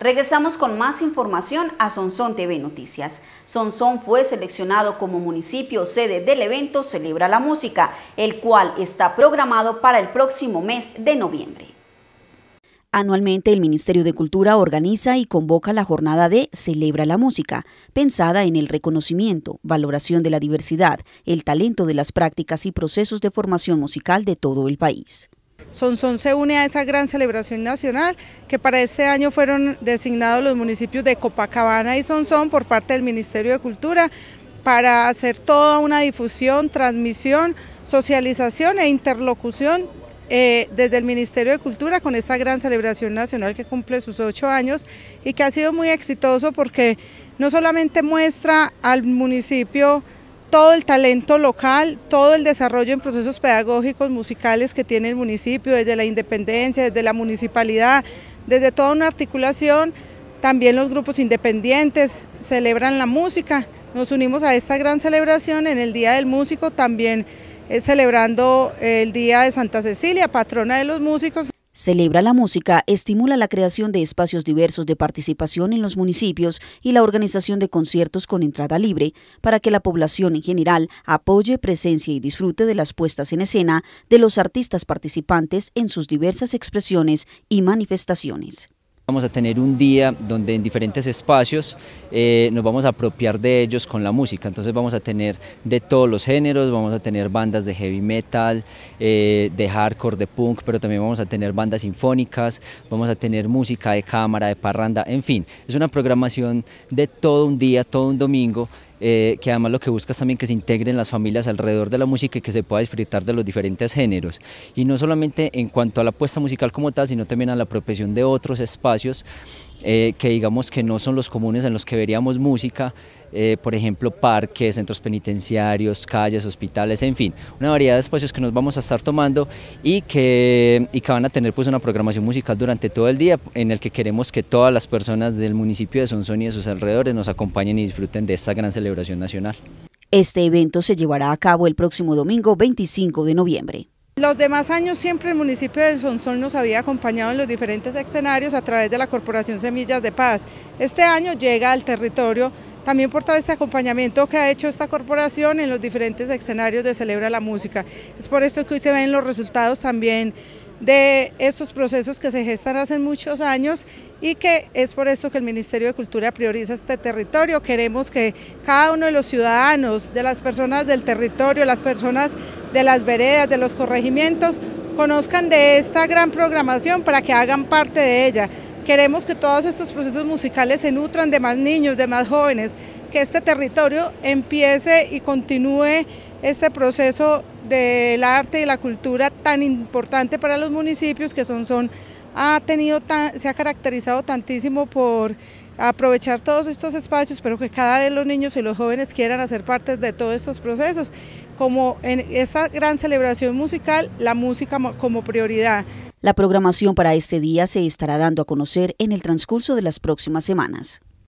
Regresamos con más información a Sonsón TV Noticias. Sonsón fue seleccionado como municipio sede del evento Celebra la Música, el cual está programado para el próximo mes de noviembre. Anualmente el Ministerio de Cultura organiza y convoca la jornada de Celebra la Música, pensada en el reconocimiento, valoración de la diversidad, el talento de las prácticas y procesos de formación musical de todo el país. Sonsón se une a esa gran celebración nacional que para este año fueron designados los municipios de Copacabana y Sonsón por parte del Ministerio de Cultura para hacer toda una difusión, transmisión, socialización e interlocución eh, desde el Ministerio de Cultura con esta gran celebración nacional que cumple sus ocho años y que ha sido muy exitoso porque no solamente muestra al municipio todo el talento local, todo el desarrollo en procesos pedagógicos musicales que tiene el municipio, desde la independencia, desde la municipalidad, desde toda una articulación. También los grupos independientes celebran la música. Nos unimos a esta gran celebración en el Día del Músico, también eh, celebrando el Día de Santa Cecilia, patrona de los músicos, Celebra la música, estimula la creación de espacios diversos de participación en los municipios y la organización de conciertos con entrada libre para que la población en general apoye, presencia y disfrute de las puestas en escena de los artistas participantes en sus diversas expresiones y manifestaciones. Vamos a tener un día donde en diferentes espacios eh, nos vamos a apropiar de ellos con la música, entonces vamos a tener de todos los géneros, vamos a tener bandas de heavy metal, eh, de hardcore, de punk, pero también vamos a tener bandas sinfónicas, vamos a tener música de cámara, de parranda, en fin, es una programación de todo un día, todo un domingo eh, que además lo que busca es también que se integren las familias alrededor de la música y que se pueda disfrutar de los diferentes géneros. Y no solamente en cuanto a la apuesta musical como tal, sino también a la apropiación de otros espacios eh, que digamos que no son los comunes en los que veríamos música, eh, por ejemplo parques, centros penitenciarios, calles, hospitales, en fin, una variedad de espacios que nos vamos a estar tomando y que, van a tener pues una programación musical durante todo el día en el que queremos que todas las personas del municipio de Sonsón y de sus alrededores nos acompañen y disfruten de esta gran celebración nacional. Este evento se llevará a cabo el próximo domingo 25 de noviembre. Los demás años siempre el municipio del Sonsol nos había acompañado en los diferentes escenarios a través de la Corporación Semillas de Paz. Este año llega al territorio también por todo este acompañamiento que ha hecho esta corporación en los diferentes escenarios de Celebra la Música. Es por esto que hoy se ven los resultados también de estos procesos que se gestan hace muchos años y que es por esto que el Ministerio de Cultura prioriza este territorio. Queremos que cada uno de los ciudadanos, de las personas del territorio, las personas de las veredas, de los corregimientos, conozcan de esta gran programación para que hagan parte de ella. Queremos que todos estos procesos musicales se nutran de más niños, de más jóvenes, que este territorio empiece y continúe este proceso del arte y la cultura tan importante para los municipios que son, son tenido se ha caracterizado tantísimo por aprovechar todos estos espacios, pero que cada vez los niños y los jóvenes quieran hacer parte de todos estos procesos. Como en esta gran celebración musical, la música como prioridad. La programación para este día se estará dando a conocer en el transcurso de las próximas semanas.